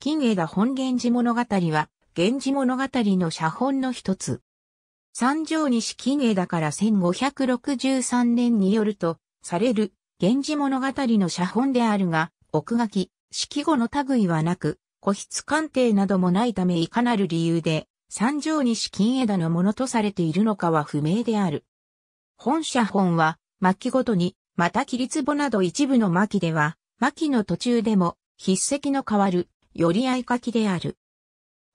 金枝本源氏物語は、源氏物語の写本の一つ。三条西金枝から1563年によると、される、源氏物語の写本であるが、奥書き、式語の類はなく、個室鑑定などもないためいかなる理由で、三条西金枝のものとされているのかは不明である。本写本は、巻ごとに、また切り壺など一部の巻では、巻の途中でも、筆跡の変わるより合い書きである。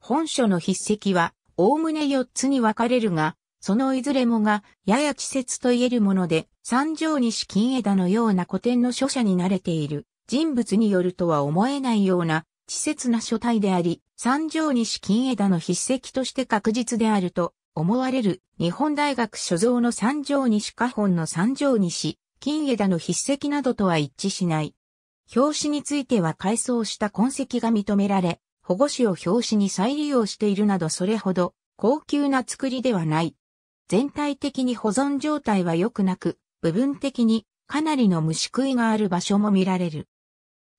本書の筆跡は、おおむね4つに分かれるが、そのいずれもが、やや稚拙と言えるもので、三条西金枝のような古典の書者に慣れている人物によるとは思えないような、稚拙な書体であり、三条西金枝の筆跡として確実であると思われる日本大学所蔵の三条西下本の三条西金枝の筆跡などとは一致しない。表紙については改装した痕跡が認められ、保護紙を表紙に再利用しているなどそれほど高級な作りではない。全体的に保存状態は良くなく、部分的にかなりの虫食いがある場所も見られる。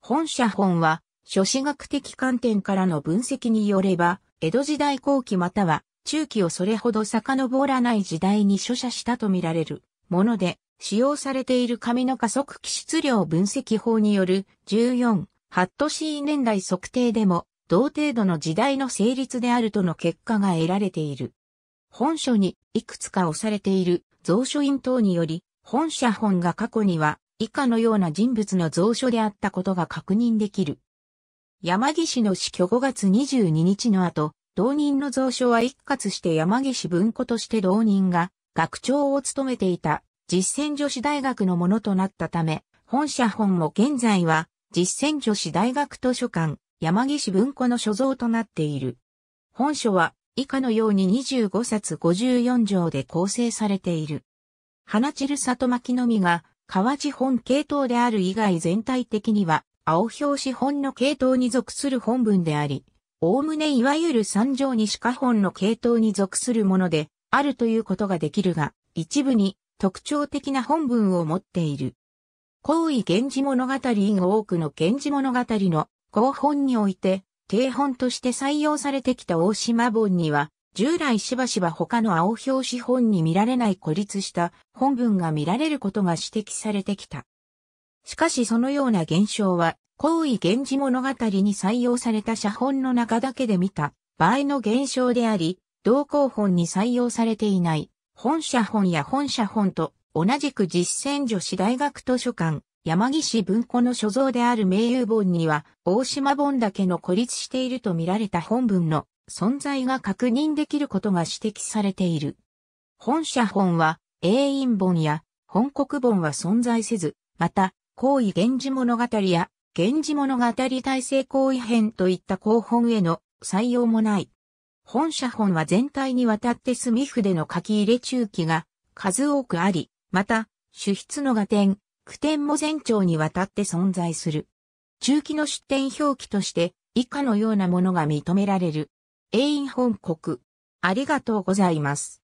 本社本は、諸子学的観点からの分析によれば、江戸時代後期または中期をそれほど遡らない時代に著者したとみられるもので、使用されている紙の加速気質量分析法による14、ハットシー年代測定でも同程度の時代の成立であるとの結果が得られている。本書にいくつか押されている蔵書院等により、本社本が過去には以下のような人物の蔵書であったことが確認できる。山岸の死去5月22日の後、同人の蔵書は一括して山岸文庫として同人が学長を務めていた実践女子大学のものとなったため、本社本も現在は実践女子大学図書館、山岸文庫の所蔵となっている。本書は以下のように25冊54条で構成されている。花散る里巻のみが河内本系統である以外全体的には青表紙本の系統に属する本文であり、おおむねいわゆる三条西下本の系統に属するものであるということができるが、一部に特徴的な本文を持っている。皇位源氏物語以後多くの源氏物語の後本において、定本として採用されてきた大島本には、従来しばしば他の青表紙本に見られない孤立した本文が見られることが指摘されてきた。しかしそのような現象は、皇位源氏物語に採用された写本の中だけで見た場合の現象であり、同行本に採用されていない本社本や本社本と同じく実践女子大学図書館、山岸文庫の所蔵である名誉本には、大島本だけの孤立していると見られた本文の存在が確認できることが指摘されている。本社本は、永印本や本国本は存在せず、また、行為源氏物語や、源氏物語体制行為編といった広本への採用もない。本写本は全体にわたって墨筆の書き入れ中期が数多くあり、また、主筆の画展、句点も全長にわたって存在する。中期の出典表記として、以下のようなものが認められる。永遠本国。ありがとうございます。